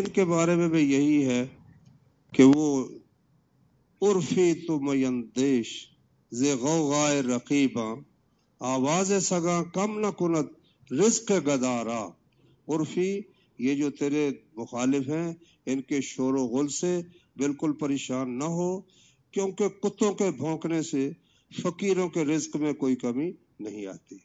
इनके बारे में भी यही है कि वो उर्फी तो देश जे रकीबा आवाज सगा कम न कुनत रिस्क गदारा उर्फी ये जो तेरे मुखालिफ हैं इनके शोर गुल से बिल्कुल परेशान ना हो क्योंकि कुत्तों के भौंकने से फकीरों के रिस्क में कोई कमी नहीं आती